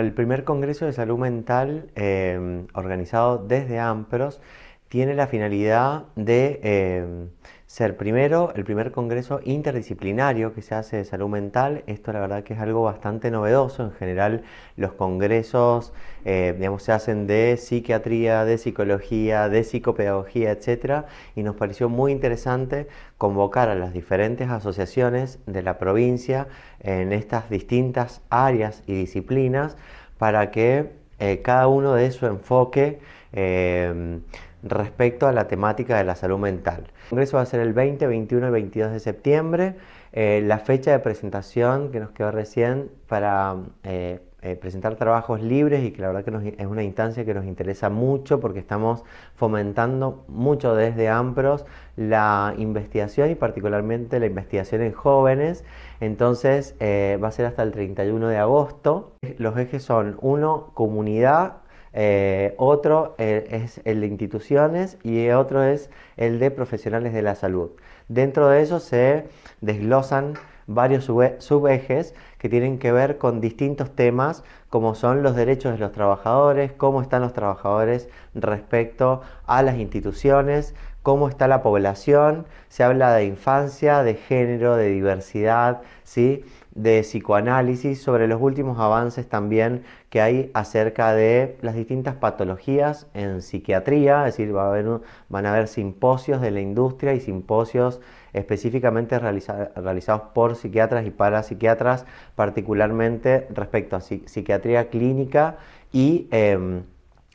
El primer Congreso de Salud Mental em, organizado desde AMPROS tiene la finalidad de em, ser primero el primer congreso interdisciplinario que se hace de salud mental. Esto la verdad que es algo bastante novedoso. En general los congresos eh, digamos, se hacen de psiquiatría, de psicología, de psicopedagogía, etc. Y nos pareció muy interesante convocar a las diferentes asociaciones de la provincia en estas distintas áreas y disciplinas para que eh, cada uno de su enfoque eh, respecto a la temática de la salud mental. El Congreso va a ser el 20, 21 y 22 de septiembre. Eh, la fecha de presentación que nos quedó recién para eh, eh, presentar trabajos libres y que la verdad que es una instancia que nos interesa mucho porque estamos fomentando mucho desde AMPROS la investigación y particularmente la investigación en jóvenes. Entonces va a ser hasta el 31 de agosto. Los ejes son, uno, comunidad, eh, otro eh, es el de instituciones y otro es el de profesionales de la salud. Dentro de eso se desglosan varios subejes que tienen que ver con distintos temas como son los derechos de los trabajadores, cómo están los trabajadores respecto a las instituciones, cómo está la población, se habla de infancia, de género, de diversidad, ¿sí? de psicoanálisis, sobre los últimos avances también que hay acerca de las distintas patologías en psiquiatría, es decir, va a haber, van a haber simposios de la industria y simposios específicamente realizados por psiquiatras y para psiquiatras, particularmente respecto a psiquiatría clínica y... Eh,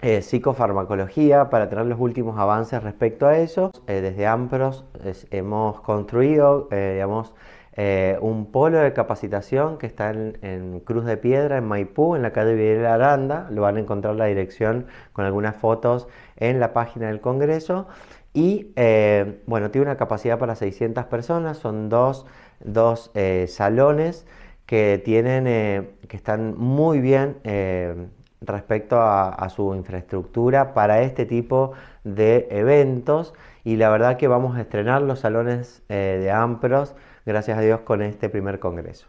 eh, psicofarmacología para tener los últimos avances respecto a eso. Eh, desde AMPROS hemos construido, eh, un polo de capacitación que está en, Cruz de Piedra, en Maipú, en la calle Videla Aranda. Lo van a encontrar la dirección con algunas fotos en la página del Congreso. Y bueno, tiene una capacidad para 600 personas, son dos, salones que tienen, que están muy bien respecto a, su infraestructura para este tipo de eventos y la verdad que vamos a estrenar los salones eh, de AMPROS, gracias a Dios, con este primer congreso.